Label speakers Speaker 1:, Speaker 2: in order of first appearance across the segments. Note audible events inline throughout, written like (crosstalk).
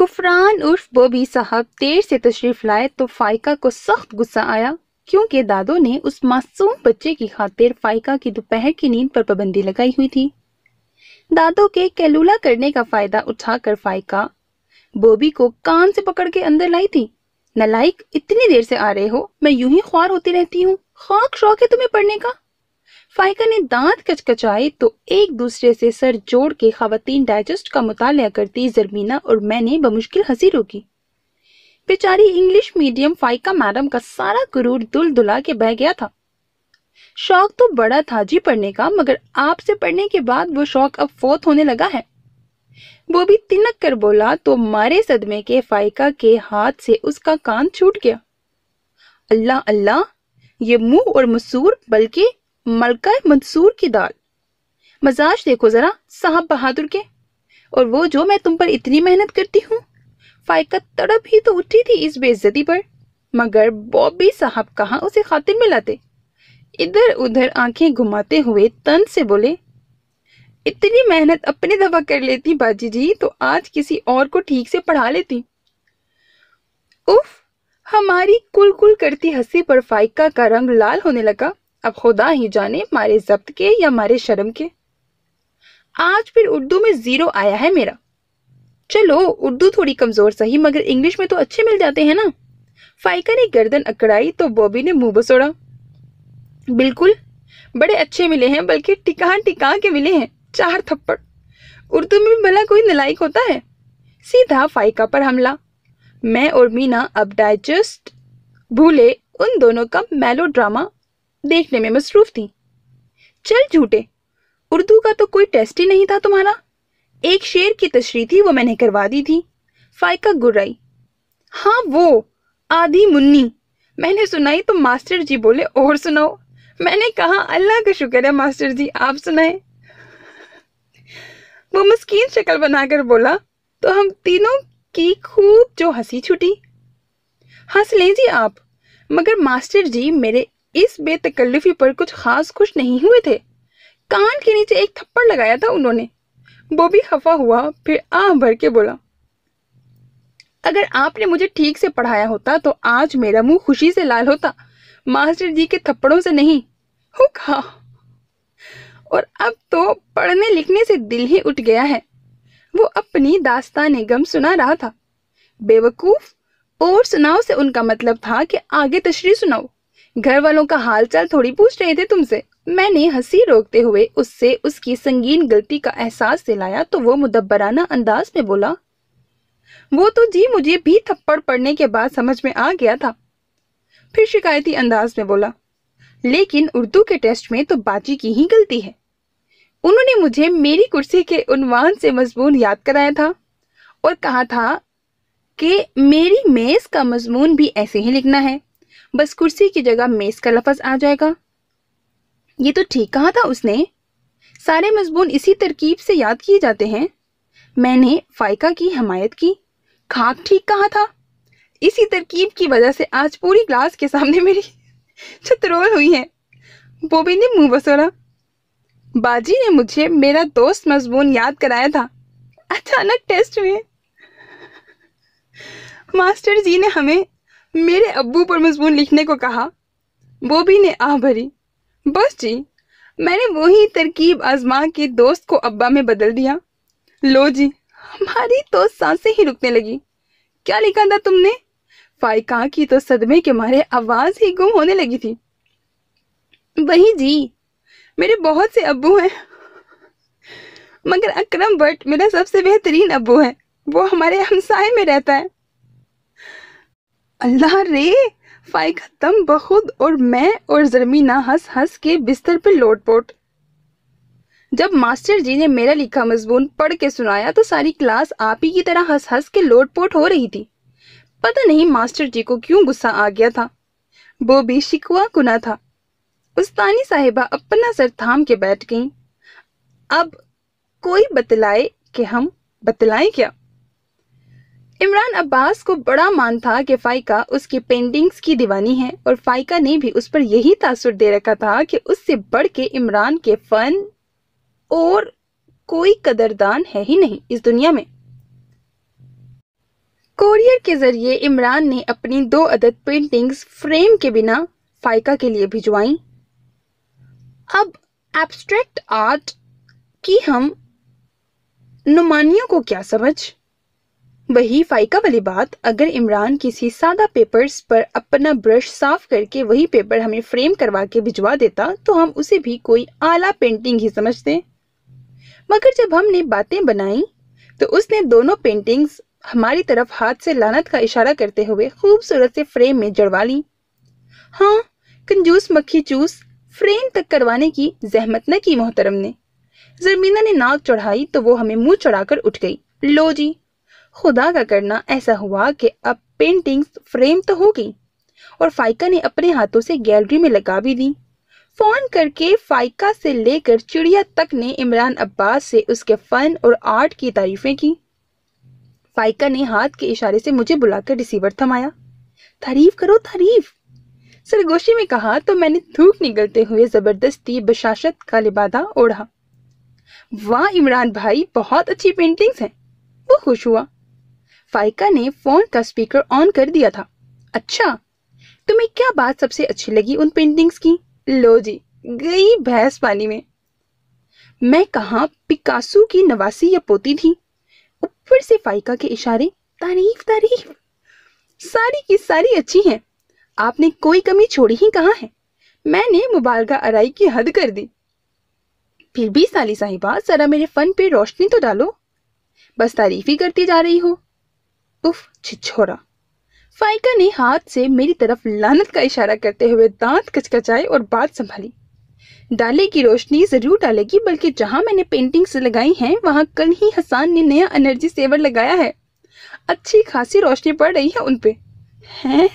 Speaker 1: गुफरान उर्फ बोबी साहब देर से तशरीफ लाए तो फाइका को सख्त गुस्सा आया क्योंकि दादो ने उस मासूम बच्चे की खातिर फाइका की दोपहर की नींद पर पाबंदी लगाई हुई थी दादो के कैलूला करने का फायदा उठाकर फाइका बोबी को कान से पकड़ के अंदर लाई थी नलायक इतनी देर से आ रहे हो मैं यूं ही ख्वार होती रहती हूँ खाक शौक है तुम्हें पढ़ने का फाइका ने दांत कचकचाए तो एक दूसरे से सर जोड़ के खातन डाइजेस्ट का मुताल करती जरमीना और मैंने बमुश्किल हंसी रोकी बेचारी इंग्लिश मीडियम फाइका मैडम का सारा क्रूर दुल दुला के बह गया था शौक तो बड़ा था जी पढ़ने का मगर आपसे पढ़ने के बाद वो शौक अब फोत होने लगा है वो भी तिनक कर बोला तो मारे सदमे के फाइका के हाथ से उसका कान छूट गया अल्लाह अल्लाह ये मुंह और मसूर बल्कि मलका मंसूर की दाल मजाज देखो ज़रा साहब बहादुर के और वो जो मैं तुम पर इतनी मेहनत करती हूँ फाइका तड़प ही तो उठी थी इस बेइज्जती पर मगर बॉबी साहब कहाँ उसे खातिर में लाते इधर उधर आंखें घुमाते हुए तन से बोले इतनी मेहनत अपने दफा कर लेती बाजी जी तो आज किसी और को ठीक से पढ़ा लेती उफ हमारी कुल कुल करती हंसी पर फाइका का रंग लाल होने लगा अब खुदा ही जाने मारे जब्त के या मारे शर्म के आज फिर उर्दू में जीरो आया है मेरा चलो उर्दू थोड़ी कमजोर सही मगर इंग्लिश में तो अच्छे मिल जाते हैं ना फाइका ने गर्दन अकड़ाई तो बॉबी ने मुंह बसोड़ा बिल्कुल बड़े अच्छे मिले हैं बल्कि टिका टिका के मिले हैं चार थप्पड़ उर्दू में भला कोई नलायक होता है सीधा फाइका पर हमला मैं और मीना अब डाइजेस्ट भूले उन दोनों का मेलो ड्रामा देखने में मसरूफ थी चल झूठे उर्दू का तो कोई टेस्ट ही नहीं था तुम्हारा एक शेर की तशरी थी वो मैंने करवा दी थी फाइका गुर्राई हाँ वो आधी मुन्नी मैंने सुनाई तो मास्टर जी बोले और सुनाओ मैंने कहा अल्लाह का शुक्र है मास्टर जी आप सुनाए वो मुस्कीन शक्ल बनाकर बोला तो हम तीनों की खूब जो हंसी छुटी हंस लें जी आप मगर मास्टर जी मेरे इस बेतकल्लुफी पर कुछ खास खुश नहीं हुए थे कान के नीचे एक थप्पड़ लगाया था उन्होंने भी खफा हुआ फिर आह भर के बोला अगर आपने मुझे ठीक से पढ़ाया होता तो आज मेरा मुंह खुशी से लाल होता मास्टर जी के थप्पड़ों से नहीं हुखा और अब तो पढ़ने लिखने से दिल ही उठ गया है वो अपनी दास्तान गम सुना रहा था बेवकूफ और सुनाओ से उनका मतलब था कि आगे तशरी सुनाओ घर वालों का हालचाल थोड़ी पूछ रहे थे तुमसे मैंने हंसी रोकते हुए उससे उसकी संगीन गलती का एहसास दिलाया तो वो मुदब्बराना अंदाज में बोला वो तो जी मुझे भी थप्पड़ पड़ने के बाद समझ में आ गया था फिर शिकायती अंदाज में बोला लेकिन उर्दू के टेस्ट में तो बाजी की ही गलती है उन्होंने मुझे मेरी कुर्सी के उन्वान से मजमून याद कराया था और कहा था कि मेरी मेज का मजमून भी ऐसे ही लिखना है बस कुर्सी की जगह मेज का लफज आ जाएगा ये तो ठीक कहा था उसने सारे मजमून इसी तरकीब से याद किए जाते हैं मैंने फाइका की हमायत की खाक ठीक कहा था इसी तरकीब की वजह से आज पूरी क्लास के सामने मेरी (laughs) छतरोल हुई है बोबी ने मुंह बसोरा बाजी ने मुझे मेरा दोस्त मजमून याद कराया था अचानक टेस्ट में मास्टर जी ने हमें मेरे अबू पर मजमून लिखने को कहा बोबी ने आह भरी बस जी मैंने वही तरकीब आजमा के दोस्त को अब्बा में बदल दिया लो जी हमारी तो सांसें ही रुकने लगी क्या लिखा था तुमने फाइका की तो सदमे के मारे आवाज ही गुम होने लगी थी वही जी मेरे बहुत से अबू हैं मगर अकरम भट्ट मेरा सबसे बेहतरीन अबू है वो हमारे हमसाए में रहता है अल्लाह रे फाइक खत्म बखुद और मैं और जरमीना हंस हंस के बिस्तर पर लोट पोट जब मास्टर जी ने मेरा लिखा मजमून पढ़ के सुनाया तो सारी क्लास आप ही की तरह हंस हंस के लोटपोट हो रही थी पता नहीं मास्टर जी को क्यों गुस्सा आ गया था वो भी शिकवा कुना था उस्तानी साहिबा अपना सर थाम के बैठ गईं अब कोई बतलाए कि हम बतलाएं क्या इमरान अब्बास को बड़ा मान था कि फाइका उसकी पेंटिंग्स की दीवानी है और फाइका ने भी उस पर यही तासुर दे रखा था कि उससे बढ़ के इमरान के फन और कोई कदरदान है ही नहीं इस दुनिया में कोरियर के जरिए इमरान ने अपनी दो अदद पेंटिंग्स फ्रेम के बिना फाइका के लिए भिजवाई अब एब्स्ट्रैक्ट आर्ट की हम नुमानियों को क्या समझ वही फाइका वाली बात अगर इमरान किसी सादा पेपर्स पर अपना ब्रश साफ करके वही पेपर हमें फ्रेम करवा के भिजवा देता तो हम उसे भी कोई आला पेंटिंग ही समझते मगर जब हमने बातें बनाई तो उसने दोनों पेंटिंग्स हमारी तरफ हाथ से लानत का इशारा करते हुए खूबसूरत से फ्रेम में जड़वा ली हाँ कंजूस मक्खी चूस फ्रेम तक करवाने की जहमत न की मोहतरम ने जरमीना ने नाक चढ़ाई तो वो हमें मुंह चढ़ाकर उठ गई लो जी खुदा का करना ऐसा हुआ कि अब पेंटिंग्स फ्रेम तो होगी और फाइका ने अपने हाथों से गैलरी में लगा भी दी फोन करके फाइका से लेकर चिड़िया तक ने इमरान अब्बास से उसके फन और आर्ट की तारीफें की फाइका ने हाथ के इशारे से मुझे बुलाकर रिसीवर थमाया तारीफ करो तारीफ सरगोशी में कहा तो मैंने थूक निकलते हुए जबरदस्ती बशाशत का लिबादा ओढ़ा वाह इमरान भाई बहुत अच्छी पेंटिंग्स हैं वो खुश हुआ फाइका ने फोन का स्पीकर ऑन कर दिया था अच्छा तुम्हें क्या बात सबसे अच्छी लगी उन पेंटिंग्स की लो जी गई भैंस पानी में मैं कहा पिकासो की नवासी या पोती थी ऊपर से फाइका के इशारे तारीफ तारीफ सारी की सारी अच्छी हैं आपने कोई कमी छोड़ी ही कहा है मैंने मुबालगा अराई की हद कर दी फिर भी साली साहिबा जरा मेरे फन पे रोशनी तो डालो बस तारीफ ही करती जा रही हो उफ छिछोरा फाइका ने हाथ से मेरी तरफ लानत का इशारा करते हुए दांत कचकचाए और बात संभाली डाले की रोशनी जरूर डालेगी बल्कि जहां मैंने पेंटिंग्स लगाई हैं वहां कल ही हसान ने नया एनर्जी सेवर लगाया है अच्छी खासी रोशनी पड़ रही है उनपे हैं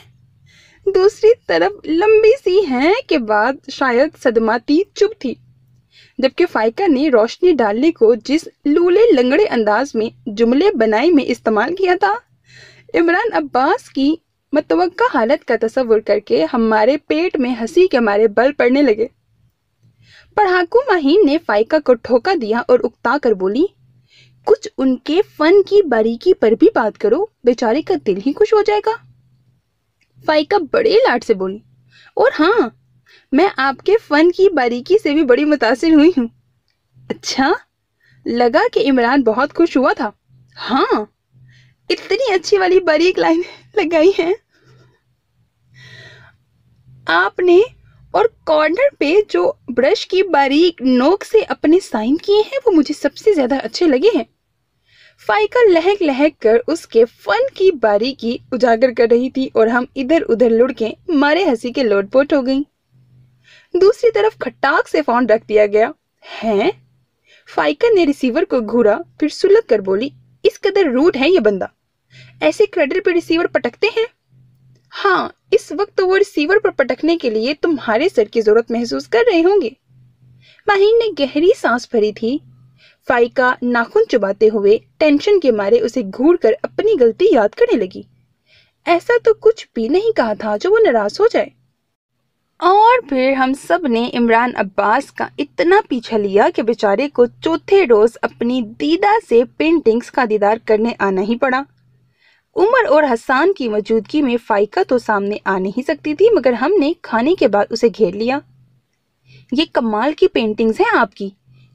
Speaker 1: दूसरी तरफ लंबी सी हैं के बाद शायद सदमाती चुप थी जबकि फाइका ने रोशनी डालने को जिस लूले लंगड़े अंदाज में जुमले बनाई में इस्तेमाल किया था इमरान अब्बास की मतव हालत का तस्वुर करके हमारे पेट में हंसी के मारे बल पड़ने लगे पढ़ाकू माहीन ने फाइका को ठोका दिया और उकता कर बोली कुछ उनके फन की बारीकी पर भी बात करो बेचारे का दिल ही खुश हो जाएगा फाइका बड़े लाट से बोली और हाँ मैं आपके फन की बारीकी से भी बड़ी मुतासर हुई हूँ अच्छा लगा कि इमरान बहुत खुश हुआ था हाँ इतनी अच्छी वाली बारीक लाइन लगाई है आपने और कॉर्नर पे जो ब्रश की बारीक नोक से अपने साइन किए हैं वो मुझे सबसे ज्यादा अच्छे लगे हैं फाइका लहक लहक कर उसके फन की बारीकी उजागर कर रही थी और हम इधर उधर लुढ़के मारे हंसी के लोटपोट हो गई दूसरी तरफ खटाक से फोन रख दिया गया है फाइका ने रिसीवर को घूरा फिर सुलग कर बोली इस कदर रूड है ये बंदा ऐसे क्रेडिट पे रिसीवर पटकते हैं हाँ इस वक्त वो रिसीवर पर पटकने के लिए तुम्हारे सर की जरूरत महसूस कर रहे होंगे माहिन ने गहरी सांस भरी थी फाइका नाखून चुबाते हुए टेंशन के मारे उसे घूर कर अपनी गलती याद करने लगी ऐसा तो कुछ भी नहीं कहा था जो वो नाराज हो जाए और फिर हम सब ने इमरान अब्बास का इतना पीछा लिया कि बेचारे को चौथे रोज़ अपनी दीदा से पेंटिंग्स का दीदार करने आना ही पड़ा उमर और हसान की मौजूदगी में फ़ाइका तो सामने आ नहीं सकती थी मगर हमने खाने के बाद उसे घेर लिया ये कमाल की पेंटिंग्स हैं आपकी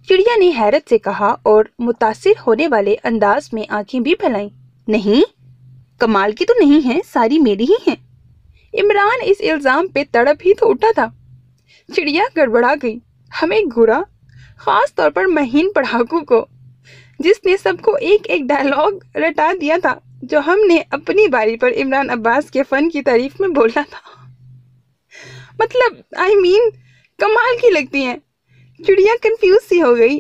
Speaker 1: चिड़िया ने हैरत से कहा और मुतासर होने वाले अंदाज में आंखें भी फैलाई नहीं कमाल की तो नहीं है सारी मेरी ही हैं इमरान इस इल्ज़ाम पे तड़प ही तो उठा था चिड़िया गड़बड़ा गई हमें घुरा ख़ास तौर पर महीन पढ़ाकू को जिसने सबको एक एक डायलॉग रटा दिया था जो हमने अपनी बारी पर इमरान अब्बास के फ़न की तारीफ में बोला था मतलब आई I मीन mean, कमाल की लगती हैं चिड़िया कंफ्यूज सी हो गई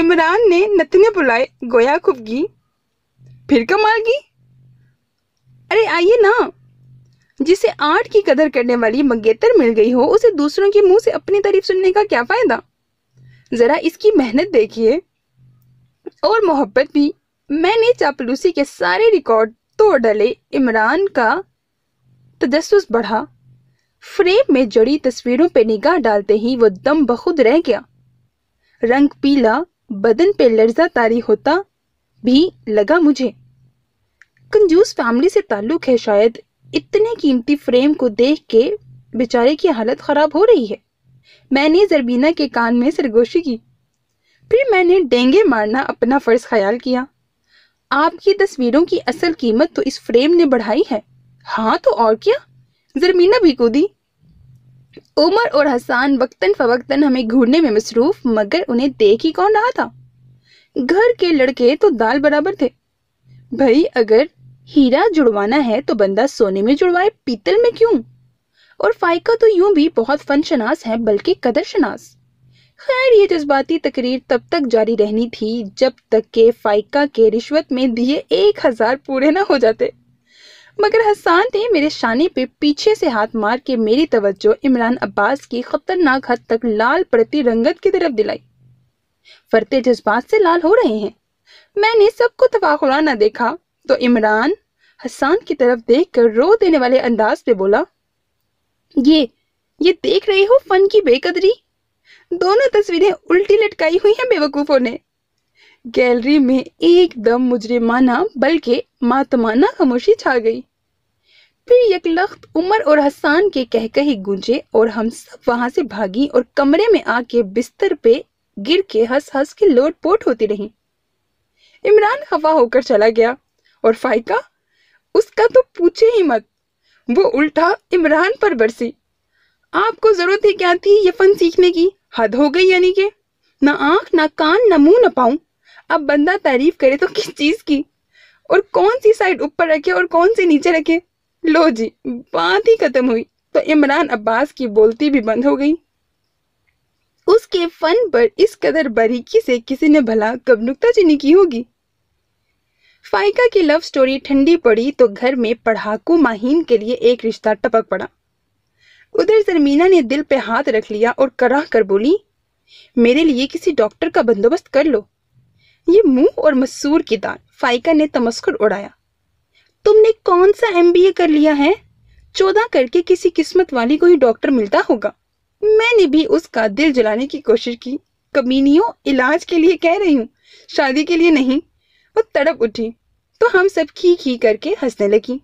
Speaker 1: इमरान ने नतने बुलाए गोया खुबगी फिर कमाल की अरे आइए ना जिसे आर्ट की कदर करने वाली मंगेतर मिल गई हो उसे दूसरों के मुंह से अपनी तारीफ सुनने का क्या फ़ायदा ज़रा इसकी मेहनत देखिए और मोहब्बत भी मैंने चापलूसी के सारे रिकॉर्ड तोड़ डाले इमरान का तजस्स बढ़ा फ्रेम में जड़ी तस्वीरों पर निगाह डालते ही वो दम बखुद रह गया रंग पीला बदन पे लर्जा तारी होता भी लगा मुझे कंजूस फैमिली से ताल्लुक है शायद इतने कीमती फ्रेम को देख के बेचारे की हालत खराब हो रही है मैंने जरबीना के कान में सरगोशी की फिर मैंने डेंगे मारना अपना फर्ज ख्याल किया आपकी तस्वीरों की असल कीमत तो इस फ्रेम ने बढ़ाई है हाँ तो और क्या जरमीना भी कूदी उमर और हसान वक्तन फवक्तन हमें घूरने में मसरूफ मगर उन्हें देख ही कौन रहा था घर के लड़के तो दाल बराबर थे भाई अगर हीरा जुड़वाना है तो बंदा सोने में जुड़वाए पीतल में क्यों और फाइका तो यूं भी बहुत फन शनास है बल्कि कदर शनास खैर ये जज्बाती तकरीर तब तक जारी रहनी थी जब तक के फाइका के रिश्वत में दिए एक हजार पूरे ना हो जाते मगर हसान ने मेरे शाने पे पीछे से हाथ मार के मेरी तवज्जो इमरान अब्बास की खतरनाक हद तक लाल प्रति रंगत की तरफ दिलाई फरते जज्बात से लाल हो रहे हैं मैंने सबको तवाखुरा ना देखा तो इमरान हसान की तरफ देख कर रो देने वाले अंदाज पे बोला ये ये देख रही हो फन की बेकदरी दोनों तस्वीरें उल्टी लटकाई हुई हैं बेवकूफों ने गैलरी में एकदम मुजरिमाना बल्कि मातमाना खामोशी छा गई फिर यकलख्त उमर और हसान के कह कहकही गूंजे और हम सब वहां से भागी और कमरे में आके बिस्तर पे गिर के हंस हंस के पोट होती रही इमरान खफा होकर चला गया और फाइका उसका तो पूछे ही मत वो उल्टा इमरान पर बरसी आपको जरूरत ही क्या थी ये फन सीखने की हद हो गई यानी के ना आंख ना कान ना मुंह ना पाऊं अब बंदा तारीफ करे तो किस चीज़ की और कौन सी साइड ऊपर रखे और कौन सी नीचे रखे लो जी बात ही खत्म हुई तो इमरान अब्बास की बोलती भी बंद हो गई उसके फन पर इस कदर बारीकी से किसी ने भला कब नुकताचीनी की होगी फाइका की लव स्टोरी ठंडी पड़ी तो घर में पढ़ाकू माहीन के लिए एक रिश्ता टपक पड़ा उधर जरमीना ने दिल पे हाथ रख लिया और कराह कर बोली मेरे लिए किसी डॉक्टर का बंदोबस्त कर लो ये मुंह और मसूर की दाल फाइका ने तमस्कर उड़ाया तुमने कौन सा एम कर लिया है चौदह करके किसी किस्मत वाली को ही डॉक्टर मिलता होगा मैंने भी उसका दिल जलाने की कोशिश की कमीनियों इलाज के लिए कह रही हूँ शादी के लिए नहीं वो तड़प उठी तो हम सब खी खी करके हंसने लगी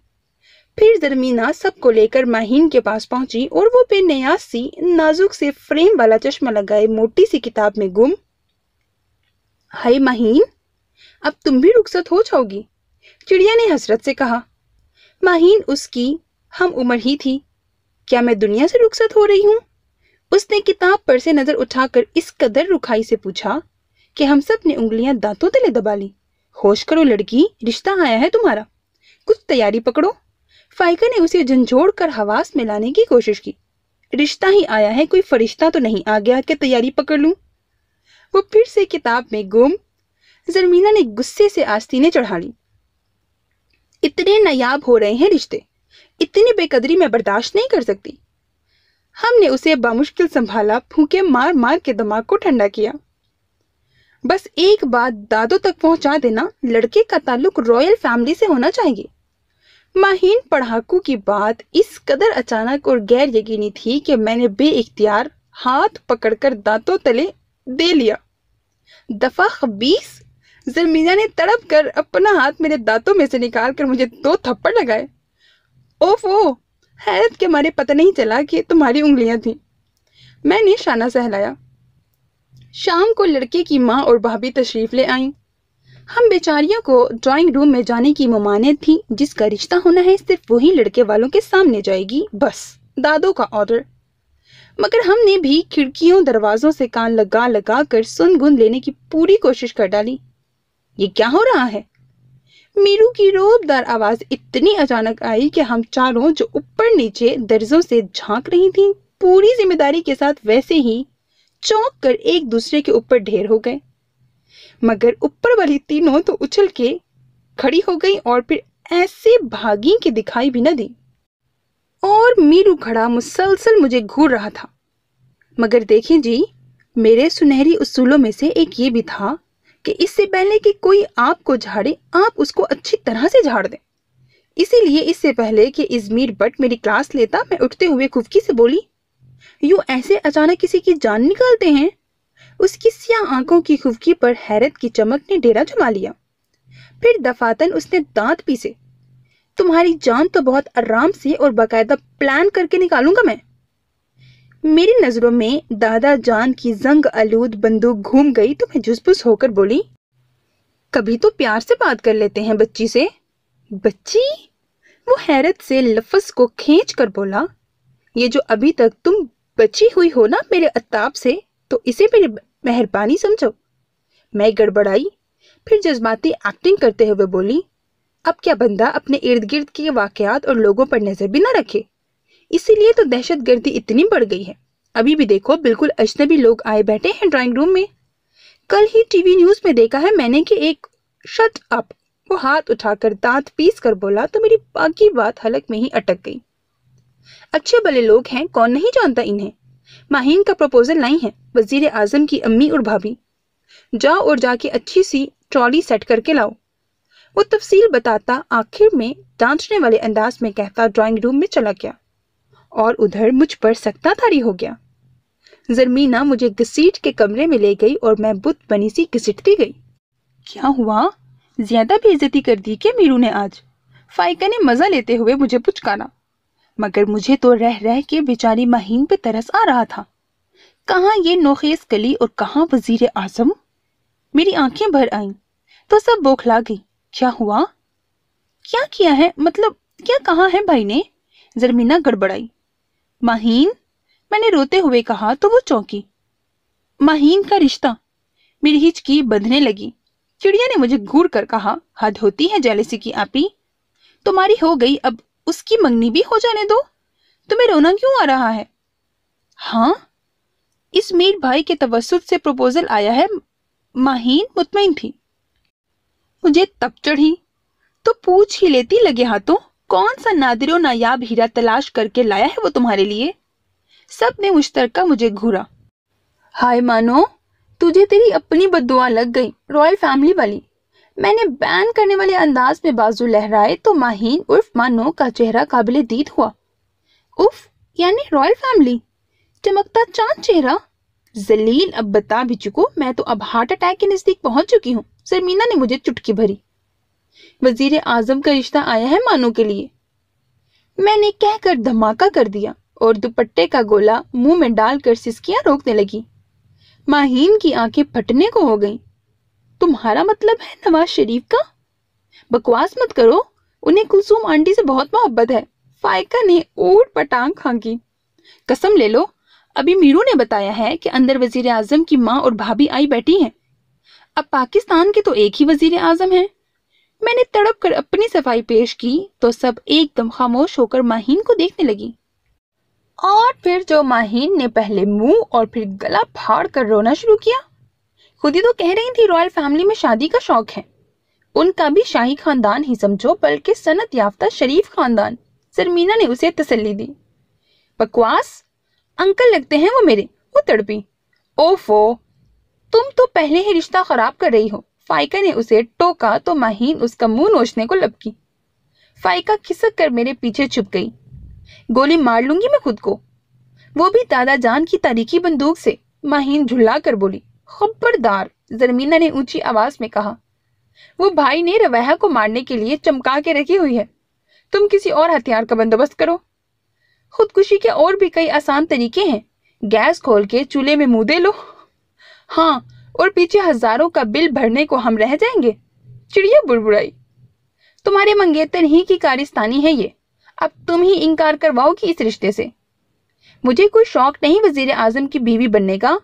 Speaker 1: फिर जरमीना सबको लेकर माहीन के पास पहुंची और वो बेनयास सी नाजुक से फ्रेम वाला चश्मा लगाए मोटी सी किताब में गुम हाय माहीन अब तुम भी रुखसत हो जाओगी चिड़िया ने हसरत से कहा माहीन उसकी हम उम्र ही थी क्या मैं दुनिया से रुखसत हो रही हूँ उसने किताब पर से नजर उठाकर इस कदर रुखाई से पूछा कि हम सब ने उंगलियां दांतों तले दबा ली होश करो लड़की रिश्ता आया है तुम्हारा कुछ तैयारी पकड़ो फाइका ने उसे झंझोड़ कर हवास में लाने की कोशिश की रिश्ता ही आया है कोई फरिश्ता तो नहीं आ गया कि तैयारी पकड़ लूं वो फिर से किताब में गुम जरमीना ने गुस्से से आस्तीने चढ़ा ली इतने नायाब हो रहे हैं रिश्ते इतनी बेकदरी मैं बर्दाश्त नहीं कर सकती हमने उसे बामुश्किल संभाला फूके मार मार के दिमाग को ठंडा किया बस एक बात दादो तक पहुंचा देना लड़के का ताल्लुक रॉयल फैमिली से होना चाहिए माहीन पढ़ाकू की बात इस कदर अचानक और गैर यकीनी थी कि मैंने बे इख्तियार हाथ पकड़कर दांतों तले दे लिया दफा खबीस जरमीना ने तड़प कर अपना हाथ मेरे दांतों में से निकाल कर मुझे दो थप्पड़ लगाए ओफ ओ हैरत के मारे पता नहीं चला कि तुम्हारी उंगलियां थी मैंने शाना सहलाया शाम को लड़के की माँ और भाभी तशरीफ ले आईं हम बेचारियों को ड्राइंग रूम में जाने की ममानियत थी जिसका रिश्ता होना है सिर्फ वही लड़के वालों के सामने जाएगी बस दादो का ऑर्डर मगर हमने भी खिड़कियों दरवाजों से कान लगा लगा कर सुन गुन लेने की पूरी कोशिश कर डाली ये क्या हो रहा है मीरू की रोबदार आवाज इतनी अचानक आई कि हम चारों जो ऊपर नीचे दर्जों से झांक रही थी पूरी जिम्मेदारी के साथ वैसे ही चौंक कर एक दूसरे के ऊपर ढेर हो गए मगर ऊपर वाली तीनों तो उछल के खड़ी हो गई और फिर ऐसे भागी कि दिखाई भी न दी और मीरू खड़ा मुसलसल मुझे घूर रहा था मगर देखें जी मेरे सुनहरी उसूलों में से एक ये भी था कि इससे पहले कि कोई आपको झाड़े आप उसको अच्छी तरह से झाड़ दें इसीलिए इससे पहले कि इजमीर बट मेरी क्लास लेता मैं उठते हुए खुफकी से बोली यूं ऐसे अचानक किसी की जान निकालते हैं उसकी सिया आंखों की खुबकी पर हैरत की चमक ने डेरा जमा लिया फिर दफातन उसने दांत पीसे तुम्हारी जान तो बहुत आराम से और बाकायदा प्लान करके निकालूंगा मैं मेरी नजरों में दादा जान की जंग आलूद बंदूक घूम गई तो मैं जुसबुस होकर बोली कभी तो प्यार से बात कर लेते हैं बच्ची से बच्ची वो हैरत से लफ्ज को खींच कर बोला ये जो अभी तक तुम बची हुई हो ना मेरे अताप से तो इसे मेरी मेहरबानी समझो मैं गड़बड़ाई फिर जज्बाती एक्टिंग करते हुए बोली अब क्या बंदा अपने इर्द गिर्द के वाकयात और लोगों पर नज़र भी ना रखे इसीलिए तो दहशत गर्दी इतनी बढ़ गई है अभी भी देखो बिल्कुल अजनबी लोग आए बैठे हैं ड्राइंग रूम में कल ही टीवी न्यूज़ में देखा है मैंने कि एक शट अप वो हाथ उठाकर दांत पीस कर बोला तो मेरी बाकी बात हलक में ही अटक गई अच्छे भले लोग हैं कौन नहीं जानता इन्हें माहिंग का प्रपोजल नहीं है वजीर आजम की अम्मी और भाभी जाओ और जाके अच्छी सी ट्रॉली सेट करके लाओ वो तफसील बताता आखिर में डांचने वाले अंदाज में कहता ड्राइंग रूम में चला गया और उधर मुझ पर सकता थारी हो गया जरमीना मुझे घसीट के कमरे में ले गई और मैं बुत बनी सी घसीटती गई क्या हुआ ज्यादा बेइज्जती कर दी क्या मीरू ने आज फाइका ने मजा लेते हुए मुझे पुचकारा मगर मुझे तो रह रह के बेचारी महीन पे तरस आ रहा था कहाँ ये नोखेज कली और कहाँ वजीर आजम मेरी आंखें भर आईं तो सब बौखला गई क्या हुआ क्या किया है मतलब क्या कहा है भाई ने जरमीना गड़बड़ाई माहीन मैंने रोते हुए कहा तो वो चौंकी माहीन का रिश्ता मेरी हिचकी बंधने लगी चिड़िया ने मुझे घूर कर कहा हद होती है जेलेसी की आपी तुम्हारी हो गई अब उसकी मंगनी भी हो जाने दो तुम्हें रोना क्यों आ रहा है हाँ इस मीर भाई के तवसुत से प्रपोजल आया है माहीन मुतमिन थी मुझे तब चढ़ी तो पूछ ही लेती लगे हाथों कौन सा नादिर नायाब हीरा तलाश करके लाया है वो तुम्हारे लिए सब ने मुश्तरका मुझे घूरा हाय मानो तुझे तेरी अपनी बदुआ लग गई रॉयल फैमिली वाली मैंने बैन करने वाले अंदाज में बाजू लहराए तो माहीन उर्फ मानो का चेहरा काबिल दीद हुआ उफ यानी रॉयल फैमिली चमकता चांद चेहरा जलील अब बता भी चुको मैं तो अब हार्ट अटैक के नजदीक पहुंच चुकी हूँ सरमीना ने मुझे चुटकी भरी वजीर आजम का रिश्ता आया है मानो के लिए मैंने कहकर धमाका कर दिया और दुपट्टे का गोला मुंह में डालकर सिसकियां रोकने लगी माहीन की आंखें फटने को हो गईं। तुम्हारा मतलब है नवाज शरीफ का बकवास मत करो उन्हें कुलसुम आंटी से बहुत मोहब्बत है फायका ने ओट पटांग खांकी कसम ले लो अभी मीरू ने बताया है कि अंदर वजीर आजम की माँ और भाभी आई बैठी हैं अब पाकिस्तान के तो एक ही वजीर आजम है मैंने तड़प कर अपनी सफाई पेश की तो सब एकदम खामोश होकर माहीन को देखने लगी और फिर जो माहीन ने पहले मुंह और फिर गला फाड़ कर रोना शुरू किया खुद ही तो कह रही थी रॉयल फैमिली में शादी का शौक है उनका भी शाही खानदान ही समझो बल्कि सनत याफ्ता शरीफ खानदान सरमीना ने उसे तसल्ली दी बकवास अंकल लगते हैं वो मेरे वो तड़पी ओफो तुम तो पहले ही रिश्ता खराब कर रही हो फाइका ने उसे टोका तो माहीन उसका मुंह नोचने को लपकी फाइका खिसक कर मेरे पीछे छुप गई गोली मार लूंगी मैं खुद को वो भी दादा जान की तारीखी बंदूक से माहीन झुल्ला कर बोली खबरदार जरमीना ने ऊंची आवाज में कहा वो भाई ने रवैया को मारने के लिए चमका के रखी हुई है तुम किसी और हथियार का बंदोबस्त करो खुदकुशी के और भी कई आसान तरीके हैं गैस खोल के चूल्हे में मुंह दे लो हाँ और पीछे हजारों का बिल भरने को हम रह जाएंगे चिड़िया बुड़बुड़ाई तुम्हारे मंगेतर ही की कारिस्तानी है ये अब तुम ही इनकार करवाओगी इस रिश्ते से मुझे कोई शौक नहीं वजीर आजम की बीवी बनने का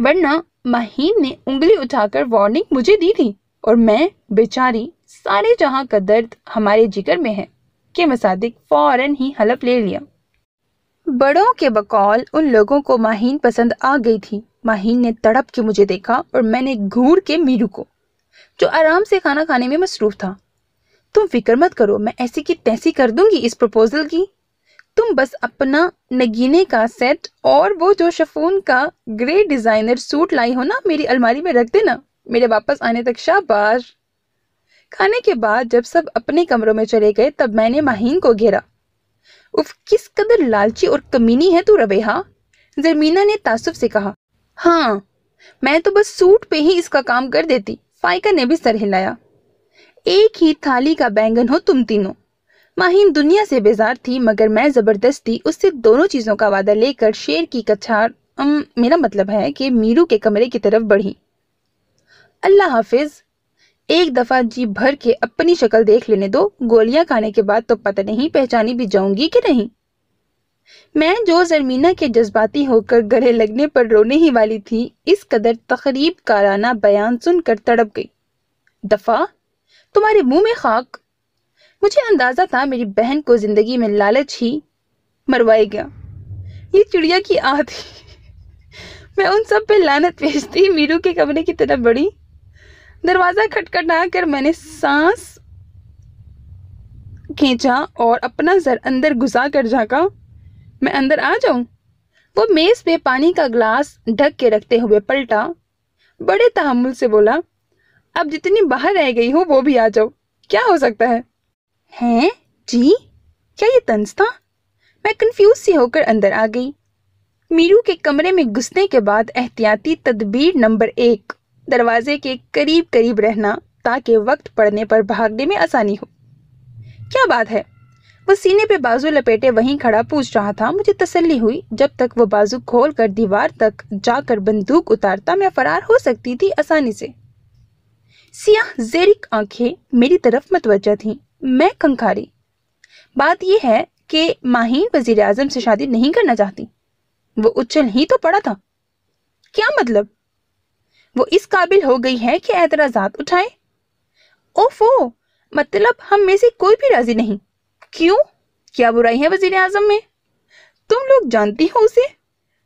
Speaker 1: वरना माहीम ने उंगली उठाकर वार्निंग मुझे दी थी और मैं बेचारी सारे जहां का दर्द हमारे जिगर में है के मसादिक फौरन ही हलप ले लिया बड़ों के बकौल उन लोगों को माहीन पसंद आ गई थी माहीन ने तड़प के मुझे देखा और मैंने घूर के मीरू को जो आराम से खाना खाने में मसरूफ था तुम फिक्र मत करो मैं ऐसी की तैसी कर दूंगी इस प्रपोजल की तुम बस अपना नगीने का सेट और वो जो शफून का ग्रे डिजाइनर सूट लाई हो ना मेरी अलमारी में रख देना मेरे वापस आने तक शाबाश खाने के बाद जब सब अपने कमरों में चले गए तब मैंने माहीन को घेरा उफ किस कदर लालची और कमीनी है तू रवेहा जरमीना ने तासुफ से कहा हाँ मैं तो बस सूट पे ही इसका काम कर देती फाइका ने भी सर हिलाया एक ही थाली का बैंगन हो तुम तीनों माहिन दुनिया से बेजार थी मगर मैं ज़बरदस्ती उससे दोनों चीज़ों का वादा लेकर शेर की कछार मेरा मतलब है कि मीरू के कमरे की तरफ बढ़ी अल्लाह हाफिज एक दफ़ा जी भर के अपनी शक्ल देख लेने दो गोलियां खाने के बाद तो पता नहीं पहचानी भी जाऊंगी कि नहीं मैं जो जरमीना के जज्बाती होकर गले लगने पर रोने ही वाली थी इस कदर तकरीब काराना बयान सुनकर तड़प गई दफा तुम्हारे मुंह में खाक मुझे अंदाजा था मेरी बहन को जिंदगी में लालच ही मरवाएगा ये चिड़िया की आह थी मैं उन सब पे लानत भेजती मीरू के कमरे की तरफ बढ़ी दरवाज़ा खटखटा कर मैंने सांस खींचा और अपना सर अंदर घुसा कर झाँका मैं अंदर आ जाऊं वो मेज़ पे पानी का ग्लास ढक के रखते हुए पलटा बड़े तहमुल से बोला अब जितनी बाहर रह गई हो वो भी आ जाओ क्या हो सकता है हैं जी क्या ये तंज था मैं कंफ्यूज सी होकर अंदर आ गई मीरू के कमरे में घुसने के बाद एहतियाती तदबीर नंबर एक दरवाजे के करीब करीब रहना ताकि वक्त पड़ने पर भागने में आसानी हो क्या बात है वो सीने पे बाजू लपेटे वहीं खड़ा पूछ रहा था मुझे तसल्ली हुई जब तक वो बाजू खोल कर दीवार तक जाकर बंदूक उतारता मैं फरार हो सकती थी आसानी से सियाह जेरिक आंखें मेरी तरफ मतवजा थीं मैं कंखारी बात यह है कि माहीन वजीर आजम से शादी नहीं करना चाहती वो उछल ही तो पड़ा था क्या मतलब वो इस काबिल हो गई है कि एतराजात उठाए ओफो मतलब हम में से कोई भी राजी नहीं क्यों क्या बुराई है वजीर आजम में तुम लोग जानती हो उसे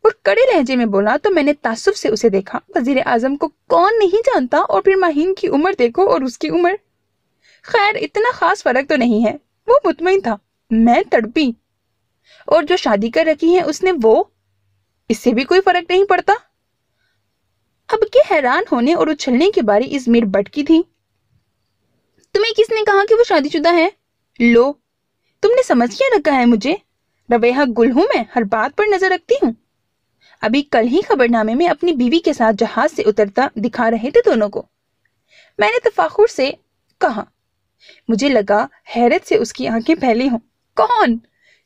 Speaker 1: वो कड़े लहजे में बोला तो मैंने तासुफ से उसे देखा वजीर आजम को कौन नहीं जानता और फिर माहीन की उम्र देखो और उसकी उम्र खैर इतना खास फर्क तो नहीं है वो मुतमिन था मैं तड़पी और जो शादी कर रखी है उसने वो इससे भी कोई फर्क नहीं पड़ता अब के हैरान होने और उछलने की बारी इस मीर बट की थी तुम्हें किसने कहा कि वो शादीशुदा है लो तुमने समझ क्या रखा है मुझे रवैया गुल हूं मैं हर बात पर नजर रखती हूँ अभी कल ही खबरनामे में अपनी बीवी के साथ जहाज से उतरता दिखा रहे थे दोनों को मैंने तफाखुर से कहा मुझे लगा हैरत से उसकी आंखें फैली हों कौन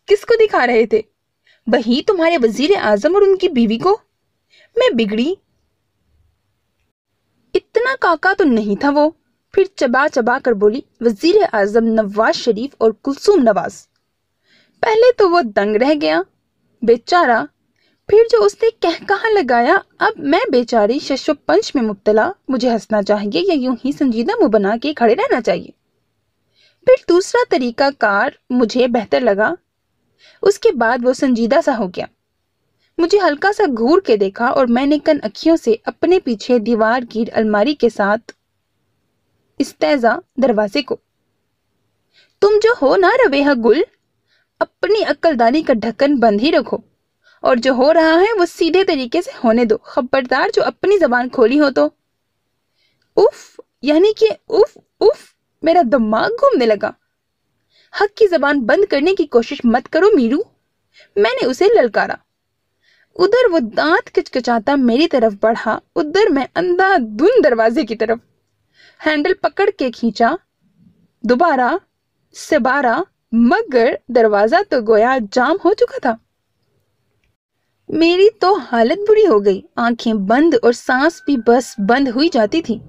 Speaker 1: किसको दिखा रहे थे वही तुम्हारे वजीर आजम और उनकी बीवी को मैं बिगड़ी इतना काका तो नहीं था वो फिर चबा चबा कर बोली वजीर आजम नवाज शरीफ और कुलसुम नवाज पहले तो वो दंग रह गया बेचारा फिर जो उसने कह कहा लगाया अब मैं बेचारी शशोपंच में मुबतला मुझे हंसना चाहिए या यूं ही संजीदा मुंह बना के खड़े रहना चाहिए फिर दूसरा तरीका कार मुझे बेहतर लगा उसके बाद वो संजीदा सा हो गया मुझे हल्का सा घूर के देखा और मैंने कन अखियों से अपने पीछे दीवार की अलमारी के साथ इस्तेजा दरवाजे को तुम जो हो ना रवेहा गुल अपनी अक्लदारी का ढक्कन बंद ही रखो और जो हो रहा है वो सीधे तरीके से होने दो खबरदार जो अपनी जबान खोली हो तो उफ यानी कि उफ उफ मेरा दिमाग घूमने लगा हक की जबान बंद करने की कोशिश मत करो मीरू मैंने उसे ललकारा उधर वो दांत किचकिचाता मेरी तरफ बढ़ा उधर मैं धुन दरवाजे की तरफ हैंडल पकड़ के खींचा दोबारा सिबारा मगर दरवाजा तो गोया जाम हो चुका था मेरी तो हालत बुरी हो गई आंखें बंद और सांस भी बस बंद हुई जाती थी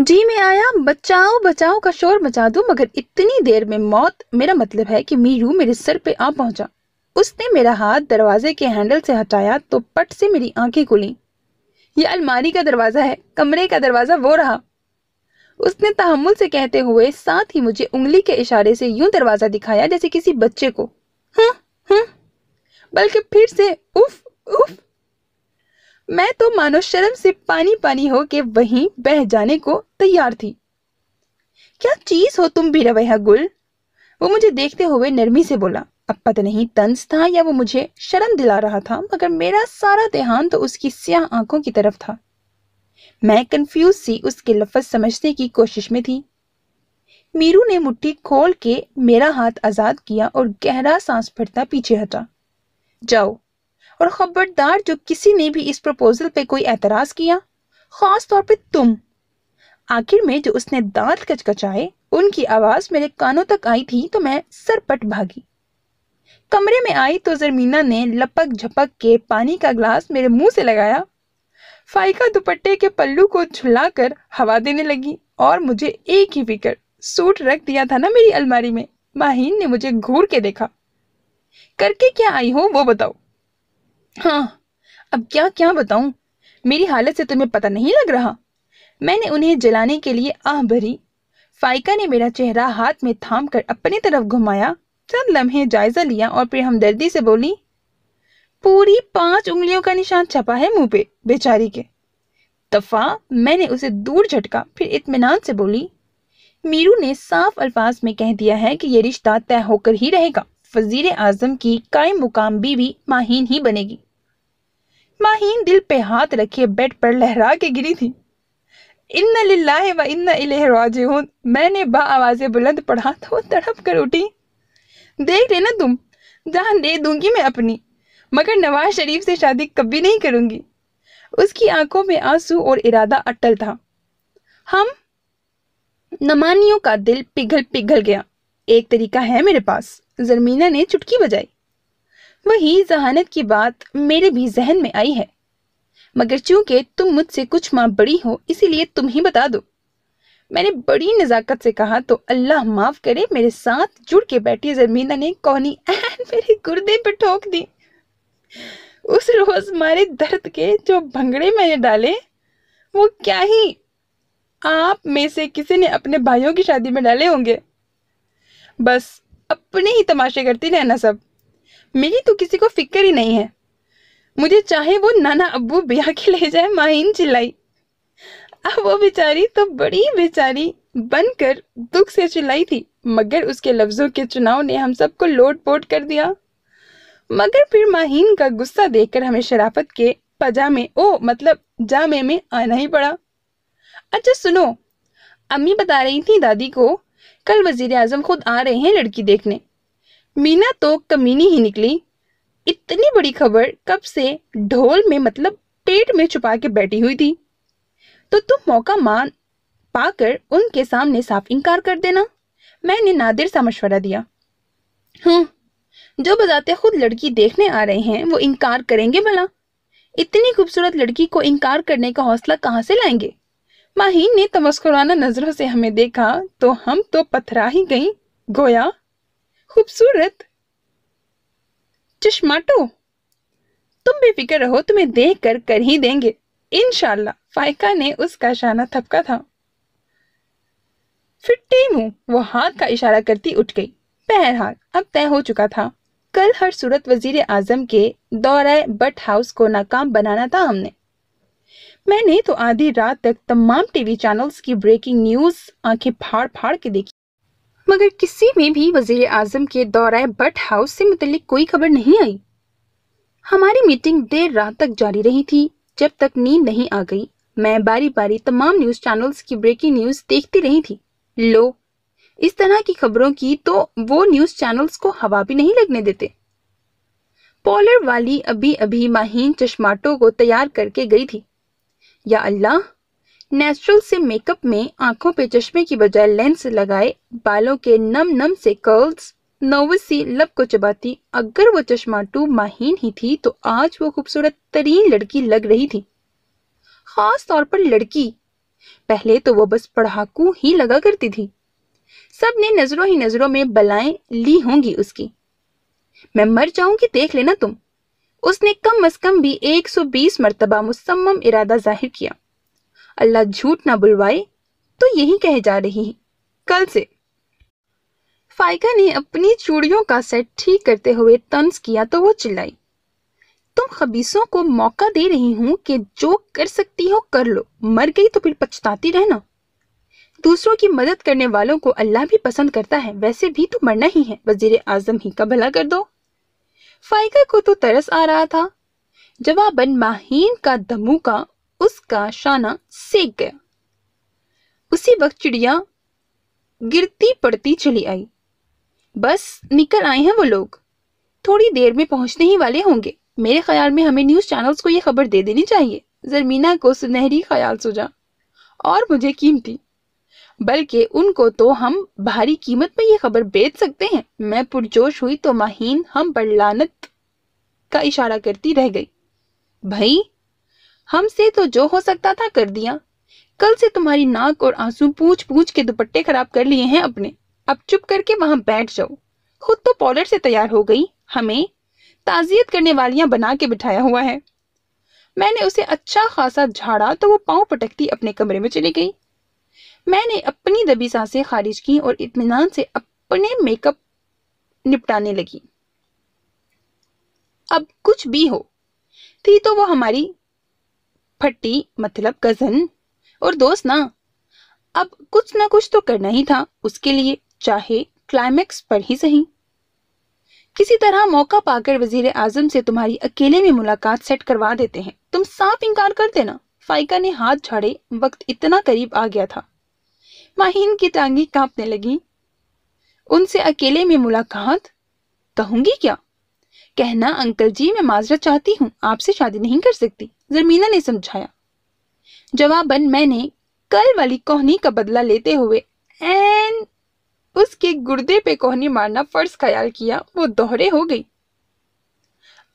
Speaker 1: जी में आया बचाओ बचाओ का शोर मचा दू मगर इतनी देर में मौत मेरा मतलब है कि मीरू मेरे सर पे आ पहुंचा उसने मेरा हाथ दरवाजे के हैंडल से हटाया तो पट से मेरी आंखें खुली यह अलमारी का दरवाज़ा है कमरे का दरवाज़ा वो रहा उसने तहमुल से कहते हुए साथ ही मुझे उंगली के इशारे से यूं दरवाज़ा दिखाया जैसे किसी बच्चे को हम्म हम्म बल्कि फिर से उफ उफ मैं तो मानो शर्म से पानी पानी हो के वही बह जाने को तैयार थी क्या चीज हो तुम भी रवैया गुल वो मुझे देखते हुए नरमी से बोला अब पता नहीं तंज था या वो मुझे शर्म दिला रहा था मगर मेरा सारा ध्यान तो उसकी स्याह आंखों की तरफ था मैं कंफ्यूज सी उसके लफज समझने की कोशिश में थी मीरू ने मुट्ठी खोल के मेरा हाथ आजाद किया और गहरा सांस भरता पीछे हटा जाओ और खबरदार जो किसी ने भी इस प्रपोजल पे कोई एतराज़ किया ख़ास तौर पे तुम आखिर में जो उसने दांत कचकचाए उनकी आवाज़ मेरे कानों तक आई थी तो मैं सरपट भागी कमरे में आई तो जरमीना ने लपक झपक के पानी का ग्लास मेरे मुंह से लगाया फाइका दुपट्टे के पल्लू को छुलाकर हवा देने लगी और मुझे एक ही फिक्र सूट रख दिया था ना मेरी अलमारी में माहीन ने मुझे घूर के देखा करके क्या आई हो वो बताओ हाँ अब क्या क्या बताऊं मेरी हालत से तुम्हें पता नहीं लग रहा मैंने उन्हें जलाने के लिए आह भरी फाइका ने मेरा चेहरा हाथ में थाम कर अपनी तरफ घुमाया चंद लम्हे जायजा लिया और फिर हमदर्दी से बोली पूरी पांच उंगलियों का निशान छपा है मुंह पे बेचारी के तफा मैंने उसे दूर झटका फिर इतमान से बोली मीरू ने साफ अल्फाज में कह दिया है कि ये रिश्ता तय होकर ही रहेगा फजीर आजम की कायम मुकाम बीवी माहीन ही बनेगी माहीन दिल पे हाथ रखे बेड पर लहरा के गिरी थी इन्ना लिल्लाह व इन्ना इलेह राजिऊन मैंने बा आवाज़ें बुलंद पढ़ा तो वो तड़प कर उठी देख लेना तुम जान दे दूंगी मैं अपनी मगर नवाज शरीफ से शादी कभी नहीं करूंगी उसकी आंखों में आंसू और इरादा अटल था हम नमानियों का दिल पिघल पिघल गया एक तरीका है मेरे पास जरमीना ने चुटकी बजाई वही जहानत की बात मेरे भी जहन में आई है मगर चूंकि तुम मुझसे कुछ माँ बड़ी हो इसीलिए तुम ही बता दो मैंने बड़ी नज़ाकत से कहा तो अल्लाह माफ करे मेरे साथ जुड़ के बैठी जरमीना ने कौनी एन मेरे गुर्दे पर ठोक दी उस रोज मारे दर्द के जो भंगड़े मैंने डाले वो क्या ही आप में से किसी ने अपने भाइयों की शादी में डाले होंगे बस अपने ही तमाशे करती रहना सब मेरी तो किसी को फिक्र ही नहीं है मुझे चाहे वो नाना अब्बू ब्याह के ले जाए माहीन चिल्लाई अब वो बेचारी तो बड़ी बेचारी बनकर दुख से चिल्लाई थी मगर उसके लफ्जों के चुनाव ने हम सबको लोट पोट कर दिया मगर फिर माहीन का गुस्सा देखकर हमें शराफत के पजामे ओ मतलब जामे में आना ही पड़ा अच्छा सुनो अम्मी बता रही थी दादी को कल वजीर आजम खुद आ रहे हैं लड़की देखने मीना तो कमीनी ही निकली इतनी बड़ी खबर कब से ढोल में मतलब पेट में छुपा के बैठी हुई थी तो तुम मौका मान पाकर उनके सामने साफ इनकार कर देना मैंने नादिर सा मशवरा दिया हम्म जो बजाते खुद लड़की देखने आ रहे हैं वो इनकार करेंगे भला इतनी खूबसूरत लड़की को इनकार करने का हौसला कहाँ से लाएंगे माहीन ने तमस्कुराना नजरों से हमें देखा तो हम तो पथरा ही गई गोया खूबसूरत चश्माटो तुम बेफिक्र रहो तुम्हें देख कर कर ही देंगे इनशाला फायका ने उसका शाना थपका था फिर टीमू वो हाथ का इशारा करती उठ गई बहरहाल अब तय हो चुका था कल हर सूरत वजीर आजम के दौरा बट हाउस को नाकाम बनाना था हमने मैंने तो आधी रात तक तमाम टीवी चैनल्स की ब्रेकिंग न्यूज आंखें फाड़ फाड़ के देखी मगर किसी में भी वजीर आजम के दौरे बट हाउस से मुतलिक कोई खबर नहीं आई हमारी मीटिंग देर रात तक जारी रही थी जब तक नींद नहीं आ गई मैं बारी बारी तमाम न्यूज चैनल्स की ब्रेकिंग न्यूज देखती रही थी लो इस तरह की खबरों की तो वो न्यूज चैनल्स को हवा भी नहीं लगने देते पॉलर वाली अभी अभी माहीन चश्माटो को तैयार करके गई थी या अल्लाह नेचुरल से मेकअप में आंखों पे चश्मे की बजाय लेंस लगाए बालों के नम नम से कर्ल्स नोवस लब को चबाती अगर वो चश्मा टू माहीन ही थी तो आज वो खूबसूरत तरीन लड़की लग रही थी खास तौर पर लड़की पहले तो वो बस पढ़ाकू ही लगा करती थी सब ने नजरों ही नजरों में बलाएं ली होंगी उसकी मैं मर जाऊंगी देख लेना तुम उसने कम अज कम भी 120 मर्तबा मुसम्म इरादा जाहिर किया अल्लाह झूठ ना बुलवाए तो यही कहे जा रही है कल से फाइका ने अपनी चूड़ियों का सेट ठीक करते हुए तंज किया तो वो चिल्लाई तुम खबीसों को मौका दे रही हूं कि जो कर सकती हो कर लो मर गई तो फिर पछताती रहना दूसरों की मदद करने वालों को अल्लाह भी पसंद करता है वैसे भी तो मरना ही है वजीर आजम ही का भला कर दो फाइका को तो तरस आ रहा था जवाबन माहीन का दमू का उसका शाना सेक गया उसी वक्त चिड़िया गिरती पड़ती चली आई बस निकल आए हैं वो लोग थोड़ी देर में पहुंचने ही वाले होंगे मेरे ख्याल में हमें न्यूज़ चैनल्स को यह खबर दे देनी चाहिए जरमीना को सुनहरी ख्याल सुझा और मुझे कीमती बल्कि उनको तो हम भारी कीमत में यह खबर बेच सकते हैं मैं पुरजोश हुई तो माहीन हम बड़लानत का इशारा करती रह गई भाई हमसे तो जो हो सकता था कर दिया कल से तुम्हारी नाक और आंसू पूछ पूछ के दुपट्टे खराब कर लिए हैं अपने अब चुप करके वहां बैठ जाओ खुद तो पॉलर से तैयार हो गई हमें ताजियत करने वालियां बना के बिठाया हुआ है मैंने उसे अच्छा खासा झाड़ा तो वो पाँव पटकती अपने कमरे में चली गई मैंने अपनी दबी सांसें खारिज की और इतमान से अपने मेकअप निपटाने लगी अब कुछ भी हो थी तो वो हमारी फट्टी मतलब कजन और दोस्त ना अब कुछ ना कुछ तो करना ही था उसके लिए चाहे क्लाइमैक्स पर ही सही किसी तरह मौका पाकर वजीर आजम से तुम्हारी अकेले में मुलाकात सेट करवा देते हैं तुम साफ इनकार कर देना फाइका ने हाथ झाड़े वक्त इतना करीब आ गया था माहीन की टांगी कांपने लगी उनसे अकेले में मुलाकात कहूंगी क्या कहना अंकल जी मैं माजरा चाहती हूँ आपसे शादी नहीं कर सकती जरमीना ने समझाया जवाबन मैंने कल वाली कोहनी का बदला लेते हुए एन उसके गुर्दे पे कोहनी मारना फर्ज ख्याल किया वो दोहरे हो गई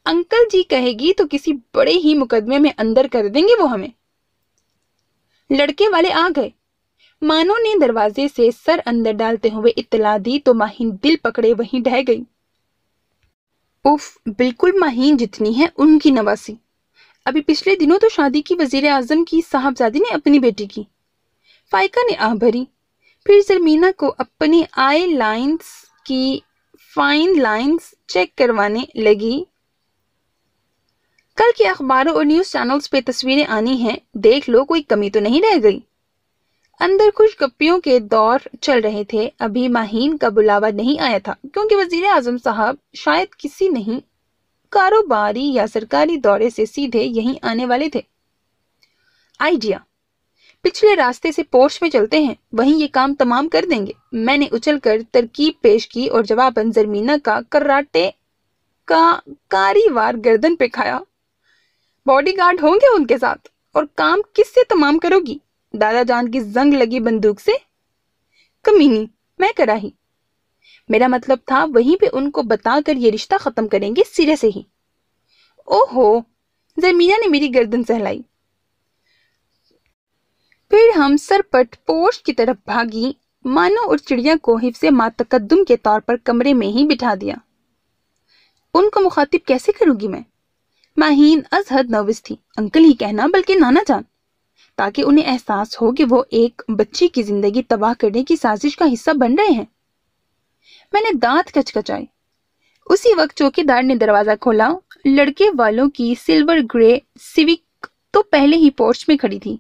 Speaker 1: अंकल जी कहेगी तो किसी बड़े ही मुकदमे में अंदर कर देंगे वो हमें लड़के वाले आ गए मानो ने दरवाजे से सर अंदर डालते हुए इतला दी तो माहिन दिल पकड़े वहीं ढह गई उफ बिल्कुल माहीन जितनी है उनकी नवासी अभी पिछले दिनों तो शादी की वजीर आजम की साहबजादी ने अपनी बेटी की फाइका ने आह भरी फिर जरमीना को अपनी आई लाइंस की फाइन लाइंस चेक करवाने लगी कल के अखबारों और न्यूज़ चैनल्स पे तस्वीरें आनी हैं देख लो कोई कमी तो नहीं रह गई अंदर कुछ गप्पियों के दौर चल रहे थे अभी माहीन का बुलावा नहीं आया था क्योंकि वजीर आजम साहब शायद किसी नहीं कारोबारी या सरकारी दौरे से सीधे यहीं आने वाले थे आइडिया पिछले रास्ते से पोर्च में चलते हैं वहीं ये काम तमाम कर देंगे मैंने उछलकर तरकीब पेश की और जवाबन जरमीना का कराटे का वार गर्दन पे खाया बॉडीगार्ड होंगे उनके साथ और काम किससे तमाम करोगी दादा जान की जंग लगी बंदूक से कमीनी मैं कराही मेरा मतलब था वहीं पे उनको बताकर ये रिश्ता खत्म करेंगे सिरे से ही ओहो जरमीना ने मेरी गर्दन सहलाई फिर हम सरपट पोर्श की तरफ भागी मानो और चिड़िया को से मातकदम के तौर पर कमरे में ही बिठा दिया उनको मुखातिब कैसे करूंगी मैं माहीन अजहद नर्वस थी अंकल ही कहना बल्कि नाना जान ताकि उन्हें एहसास हो कि वो एक बच्ची की जिंदगी तबाह करने की साजिश का हिस्सा बन रहे हैं मैंने दांत कचकचाई उसी वक्त चौकीदार ने दरवाजा खोला लड़के वालों की सिल्वर ग्रे सिविक तो पहले ही पोर्च में खड़ी थी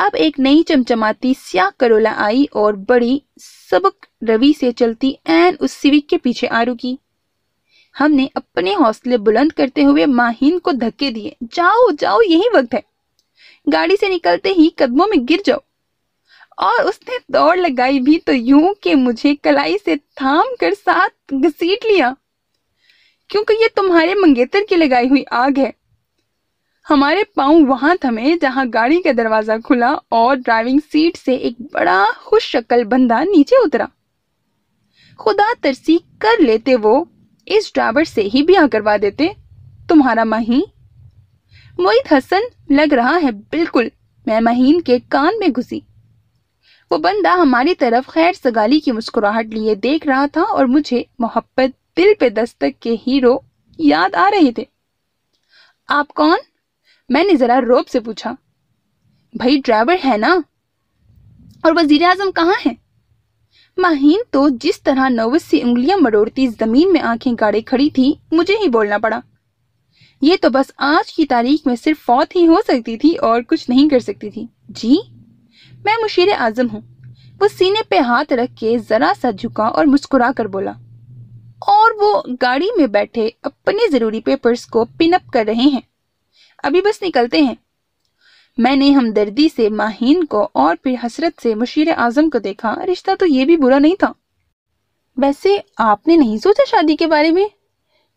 Speaker 1: अब एक नई चमचमाती स्या करोला आई और बड़ी सबक रवि से चलती एन उस सिविक के पीछे आ रुकी हमने अपने हौसले बुलंद करते हुए माहिन को धक्के दिए जाओ जाओ यही वक्त है गाड़ी से निकलते ही कदमों में गिर जाओ और उसने दौड़ लगाई भी तो यूं कि मुझे कलाई से थाम कर साथ घसीट लिया क्योंकि ये तुम्हारे मंगेतर की लगाई हुई आग है हमारे पाँव वहां थमे जहां गाड़ी का दरवाजा खुला और ड्राइविंग सीट से एक बड़ा खुश शक्ल बंदा नीचे उतरा खुदा तरसी कर लेते वो इस ड्राइवर से ही ब्याह करवा देते तुम्हारा माही मोहित हसन लग रहा है बिल्कुल मैं महीन के कान में घुसी वो बंदा हमारी तरफ खैर सगाली की मुस्कुराहट लिए देख रहा था और मुझे मोहब्बत दिल पे दस्तक के हीरो याद आ रहे थे आप कौन मैंने जरा रोब से पूछा भाई ड्राइवर है ना और वजीर आजम कहाँ है माहीन तो जिस तरह नर्वस सी उंगलियां मरोड़ती जमीन में आंखें गाड़े खड़ी थी मुझे ही बोलना पड़ा ये तो बस आज की तारीख में सिर्फ फौत ही हो सकती थी और कुछ नहीं कर सकती थी जी मैं मुशीर आजम हूँ वो सीने पे हाथ रख के जरा सा झुका और मुस्कुरा कर बोला और वो गाड़ी में बैठे अपने ज़रूरी पेपर्स को पिनअप कर रहे हैं अभी बस निकलते हैं मैंने हमदर्दी से माहीन को और फिर हसरत से मुशीर आजम को देखा रिश्ता तो ये भी बुरा नहीं था वैसे आपने नहीं सोचा शादी के बारे में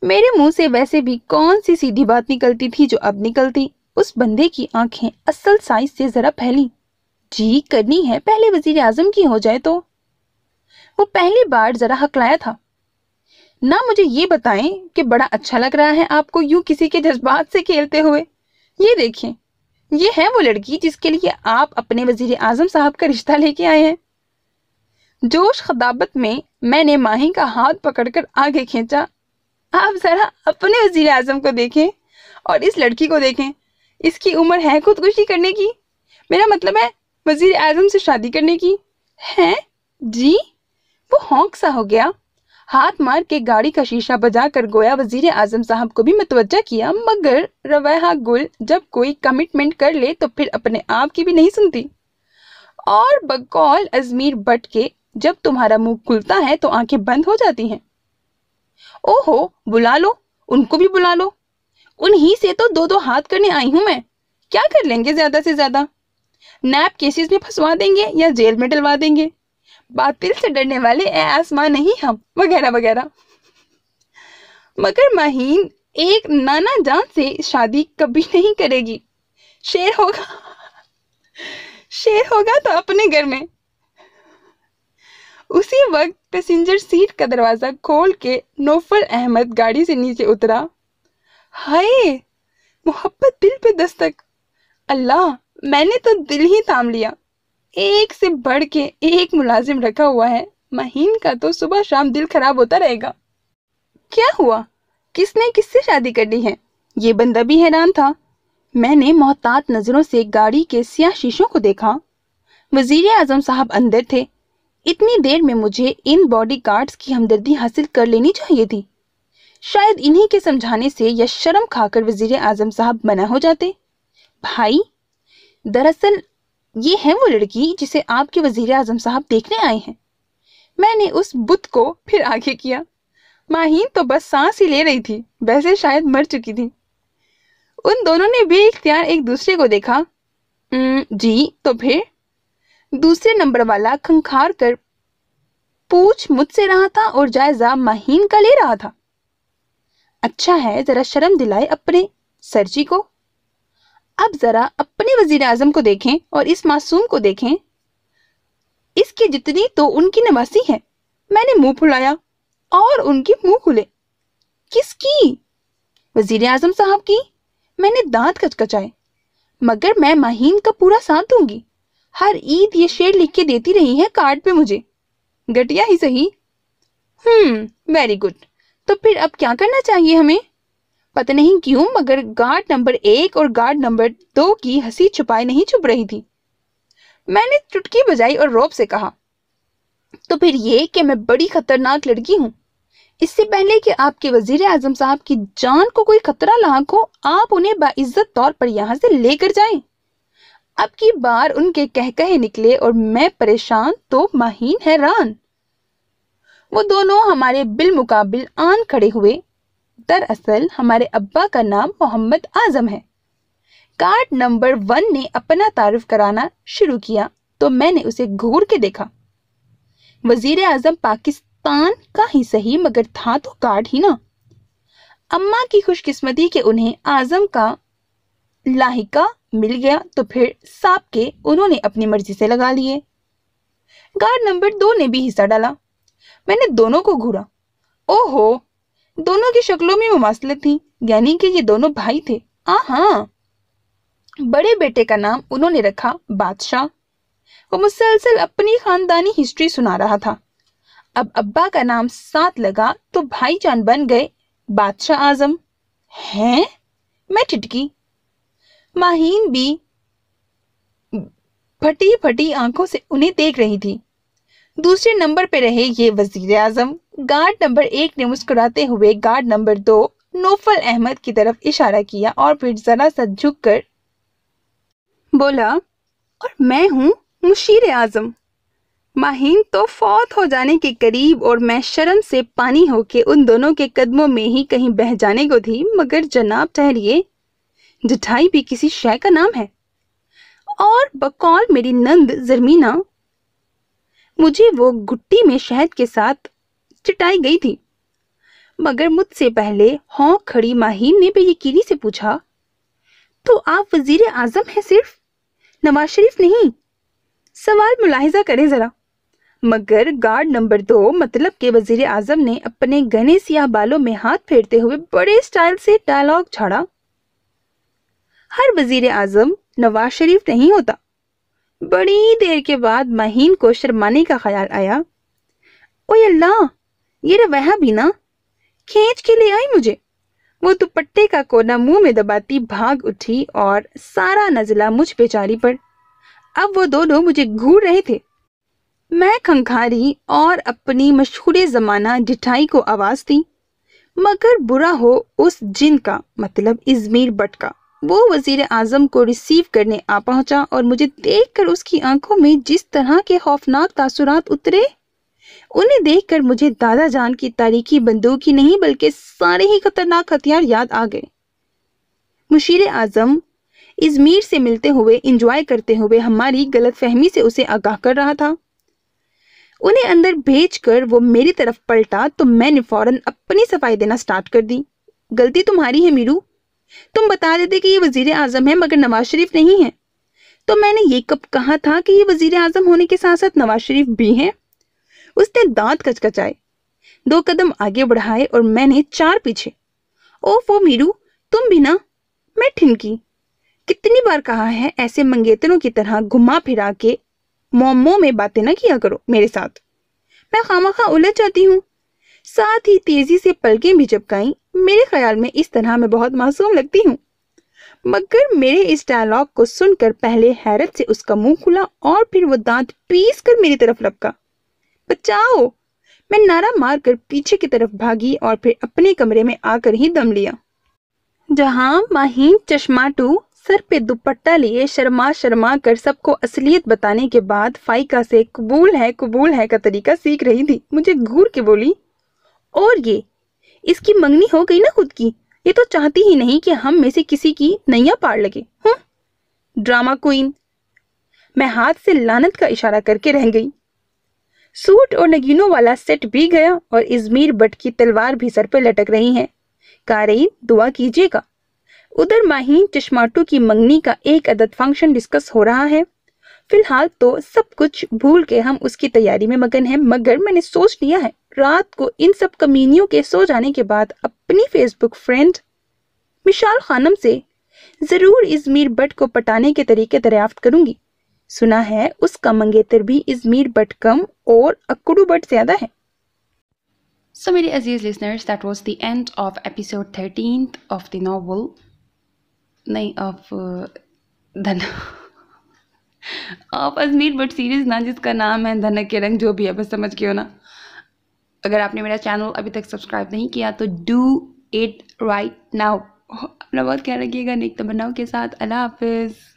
Speaker 1: मेरे मुंह से वैसे भी कौन सी सीधी बात निकलती थी जो अब निकलती उस बंदे की आंखें असल साइज से जरा फैली जी करनी है पहले वजीर आजम की हो जाए तो वो पहली बार जरा हकलाया था ना मुझे ये बताएं कि बड़ा अच्छा लग रहा है आपको यूं किसी के जज्बात से खेलते हुए ये देखिए ये है वो लड़की जिसके लिए आप अपने वजीर आजम साहब का रिश्ता लेके आए हैं जोश खदाबत में मैंने माही का हाथ पकड़कर आगे खींचा आप जरा अपने वजीर आजम को देखें और इस लड़की को देखें इसकी उम्र है खुदकुशी करने की मेरा मतलब है वजीर आजम से शादी करने की है जी वो हौंक सा हो गया हाथ मार के गाड़ी का शीशा बजा कर गोया वजीर आजम साहब को भी मतवजा किया मगर रवैया गुल जब कोई कमिटमेंट कर ले तो फिर अपने आप की भी नहीं सुनती और बकौल अजमीर बट के जब तुम्हारा मुंह खुलता है तो आंखें बंद हो जाती हैं ओहो बुला लो उनको भी बुला लो उन्हीं से तो दो दो हाथ करने आई हूं मैं क्या कर लेंगे ज्यादा से ज्यादा नैप केसेस में फंसवा देंगे या जेल में डलवा देंगे बातिल से डरने वाले आसमान नहीं हम वगैरह वगैरह मगर माहीन एक नाना जान से शादी कभी नहीं करेगी शेर होगा शेर होगा तो अपने घर में उसी वक्त पैसेंजर सीट का दरवाज़ा खोल के नोफर अहमद गाड़ी से नीचे उतरा हाय मोहब्बत दिल पे दस्तक अल्लाह मैंने तो दिल ही थाम लिया एक से बढ़ के एक मुलाजिम रखा हुआ है महीन का तो सुबह शाम दिल खराब होता रहेगा क्या हुआ किसने किससे शादी कर ली है ये बंदा भी हैरान था मैंने मोहतात नज़रों से गाड़ी के सियाह शीशों को देखा वजीर आजम साहब अंदर थे इतनी देर में मुझे इन बॉडीगार्ड्स की हमदर्दी हासिल कर लेनी चाहिए थी शायद इन्हीं के समझाने से यह शर्म खाकर वजीर आजम साहब मना हो जाते भाई दरअसल ये है वो लड़की जिसे आपके वजीर आजम साहब देखने आए हैं मैंने उस बुत को फिर आगे किया माहीन तो बस सांस ही ले रही थी वैसे शायद मर चुकी थी उन दोनों ने भी इख्तियार एक दूसरे को देखा जी तो फिर दूसरे नंबर वाला खंखार कर पूछ मुझसे रहा था और जायजा माहीन का ले रहा था अच्छा है जरा शर्म दिलाए अपने सरजी को अब जरा अपने वजीर आजम को देखें और इस मासूम को देखें इसकी जितनी तो उनकी नवासी है मैंने मुंह फुलाया और उनके मुंह खुले किसकी वजीर आजम साहब की मैंने दांत कचकचाए मगर मैं माहीन का पूरा साथ दूंगी हर ईद ये शेर लिख के देती रही है कार्ड पे मुझे घटिया ही सही हम्म वेरी गुड तो फिर अब क्या करना चाहिए हमें पता नहीं क्यों मगर गार्ड नंबर एक और गार्ड नंबर दो की हंसी छुपाई नहीं छुप रही थी मैंने चुटकी बजाई और रोब से कहा तो फिर ये कि मैं बड़ी खतरनाक लड़की हूँ इससे पहले कि आपके वजीर आजम साहब की जान को कोई खतरा लाक हो आप उन्हें बाइज्जत तौर पर यहाँ से लेकर जाएं। अब की बार उनके कह कहे निकले और मैं परेशान तो माहीन हैरान वो दोनों हमारे मुकाबिल आन खड़े हुए दरअसल हमारे अब्बा का नाम मोहम्मद आजम है कार्ड नंबर वन ने अपना तारुफ कराना शुरू किया तो मैंने उसे घूर के देखा वजीर आजम पाकिस्तान का ही सही मगर था तो कार्ड ही ना अम्मा की खुशकिस्मती के उन्हें आजम का लाहिका मिल गया तो फिर सांप के उन्होंने अपनी मर्जी से लगा लिए गार्ड नंबर दो ने भी हिस्सा डाला मैंने दोनों को घूरा ओहो दोनों की शक्लों में मुमासलत थी यानी कि ये दोनों भाई थे आ हाँ बड़े बेटे का नाम उन्होंने रखा बादशाह वो मुसलसल अपनी खानदानी हिस्ट्री सुना रहा था अब अब्बा का नाम साथ लगा तो भाईजान बन गए बादशाह आजम हैं मैं टिटकी माहीन भी फटी फटी आंखों से उन्हें देख रही थी दूसरे नंबर पर रहे ये वजीर आजम गार्ड नंबर एक ने मुस्कुराते हुए गार्ड नंबर दो नोफल अहमद की तरफ इशारा किया और फिर जरा सा झुक कर बोला और मैं हूँ मुशीर आजम माहीन तो फौत हो जाने के करीब और मैं शर्म से पानी होके उन दोनों के कदमों में ही कहीं बह जाने को थी मगर जनाब ठहरिए जिठाई भी किसी शय का नाम है और बकौल मेरी नंद जरमीना मुझे वो गुट्टी में शहद के साथ चिटाई गई थी मगर मुझसे पहले हों खड़ी माहिम ने यकीनी से पूछा तो आप वजीर आजम हैं सिर्फ नवाज शरीफ नहीं सवाल मुलाहिजा करें ज़रा मगर गार्ड नंबर दो मतलब के वजीर आजम ने अपने घने सियाह बालों में हाथ फेरते हुए बड़े स्टाइल से डायलॉग छाड़ा हर वजीर आजम नवाज शरीफ नहीं होता बड़ी देर के बाद महीन को शर्माने का ख्याल आया ओए अल्लाह ये वह भी ना खींच के ले आई मुझे वो दुपट्टे का कोना मुंह में दबाती भाग उठी और सारा नजला मुझ बेचारी पर अब वो दोनों मुझे घूर रहे थे मैं खंखारी और अपनी मशहूर जमाना डिठाई को आवाज दी मगर बुरा हो उस जिन का मतलब इजमीर बट का वो वजीर आजम को रिसीव करने आ पहुंचा और मुझे देखकर उसकी आंखों में जिस तरह के खौफनाक तासुरात उतरे उन्हें देखकर मुझे दादा जान की तारीखी बंदूक ही नहीं बल्कि सारे ही खतरनाक हथियार याद आ गए मुशीर आजम इजमीर से मिलते हुए इंजॉय करते हुए हमारी गलत फहमी से उसे आगाह कर रहा था उन्हें अंदर भेज कर वो मेरी तरफ पलटा तो मैंने फौरन अपनी सफाई देना स्टार्ट कर दी गलती तुम्हारी है मीरू तुम बता देते कि ये वजीर आजम है मगर नवाज शरीफ नहीं है तो मैंने ये कब कहा था कि ये वजीर आजम होने के साथ साथ नवाज शरीफ भी हैं उसने दांत कचकचाए दो कदम आगे बढ़ाए और मैंने चार पीछे ओ फो मीरू तुम भी ना मैं ठिनकी कितनी बार कहा है ऐसे मंगेतरों की तरह घुमा फिरा के मोमो में बातें ना किया करो मेरे साथ मैं खामा खा उलझ जाती हूँ साथ ही तेजी से पलकें भी चपकाई मेरे ख्याल में इस तरह मैं बहुत मासूम लगती हूँ मगर मेरे इस डायलॉग को सुनकर पहले हैरत से उसका मुंह खुला और फिर वो दांत पीस कर मेरी तरफ लपका बचाओ मैं नारा मार कर पीछे की तरफ भागी और फिर अपने कमरे में आकर ही दम लिया जहां माहीन चश्माटू सर पे दुपट्टा लिए शर्मा शर्मा कर सबको असलियत बताने के बाद फाइका से कबूल है कबूल है का तरीका सीख रही थी मुझे घूर के बोली और ये इसकी मंगनी हो गई ना खुद की ये तो चाहती ही नहीं कि हम में से किसी की नैया पार लगे हूँ ड्रामा क्वीन मैं हाथ से लानत का इशारा करके रह गई सूट और नगीनों वाला सेट भी गया और इजमीर बट की तलवार भी सर पर लटक रही है कारई दुआ कीजिएगा उधर माहीन चश्माटू की मंगनी का एक अदद फंक्शन डिस्कस हो रहा है फिलहाल तो सब कुछ भूल के हम उसकी तैयारी में मगन हैं मगर मैंने सोच लिया है रात को इन सब कमीनियों के सो जाने के बाद अपनी फेसबुक फ्रेंड मिशाल खानम से ज़रूर इजमीर बट को पटाने के तरीके दरियाफ्त करूंगी सुना है उसका मंगेतर भी इजमीर बट कम और अक्ड़ू बट ज़्यादा है So, my Aziz listeners, that was the end of episode 13th of the novel, of uh, the of Ajmer but series ना जिसका नाम है धनक के रंग जो भी है बस समझ के हो ना अगर आपने मेरा चैनल अभी तक सब्सक्राइब नहीं किया तो डू इट राइट नाउ अपना बहुत ख्याल रखिएगा नेक तमन्नाओं के साथ अल्लाह हाफिज़